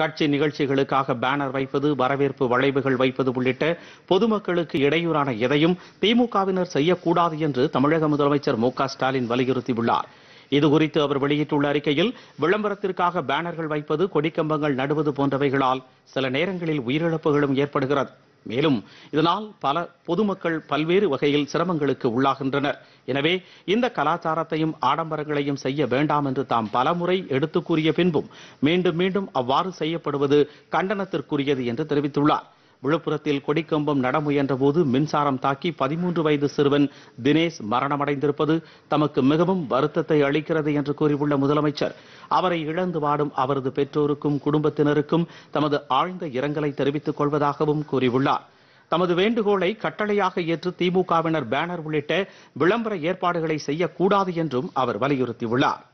கட்சி நிகழ்ச்சிகளுக்காக பேனர் வைப்பது வரவேற்பு வளைவுகள் வைப்பது உள்ளிட்ட பொதுமக்களுக்கு இடையூறான எதையும் திமுகவினர் செய்யக்கூடாது என்று தமிழக முதலமைச்சர் மு ஸ்டாலின் வலியுறுத்தியுள்ளார் இதுகுறித்து அவர் வெளியிட்டுள்ள அறிக்கையில் விளம்பரத்திற்காக பேனர்கள் வைப்பது கொடிக்கம்பங்கள் நடுவது போன்றவைகளால் சில நேரங்களில் உயிரிழப்புகளும் ஏற்படுகிறது மேலும் இதனால் பல பொதுமக்கள் பல்வேறு வகையில் சிரமங்களுக்கு உள்ளாகின்றனர் எனவே இந்த கலாச்சாரத்தையும் ஆடம்பரங்களையும் செய்ய வேண்டாம் என்று தாம் பலமுறை எடுத்து கூறிய பின்பும் மீண்டும் மீண்டும் அவ்வாறு செய்யப்படுவது கண்டனத்திற்குரியது என்று தெரிவித்துள்ளார் விழுப்புரத்தில் கொடிக்கம்பம் நட முயன்றபோது மின்சாரம் தாக்கி பதிமூன்று வயது சிறுவன் தினேஷ் மரணமடைந்திருப்பது தமக்கு மிகவும் வருத்தத்தை அளிக்கிறது என்று கூறியுள்ள முதலமைச்சர் அவரை இழந்து வாடும் அவரது பெற்றோருக்கும் குடும்பத்தினருக்கும் தமது ஆழ்ந்த இரங்கலை தெரிவித்துக் கொள்வதாகவும் கூறியுள்ளார் தமது வேண்டுகோளை கட்டளையாக ஏற்று திமுகவினர் பேனர் உள்ளிட்ட விளம்பர ஏற்பாடுகளை செய்யக்கூடாது என்றும் அவர் வலியுறுத்தியுள்ளார்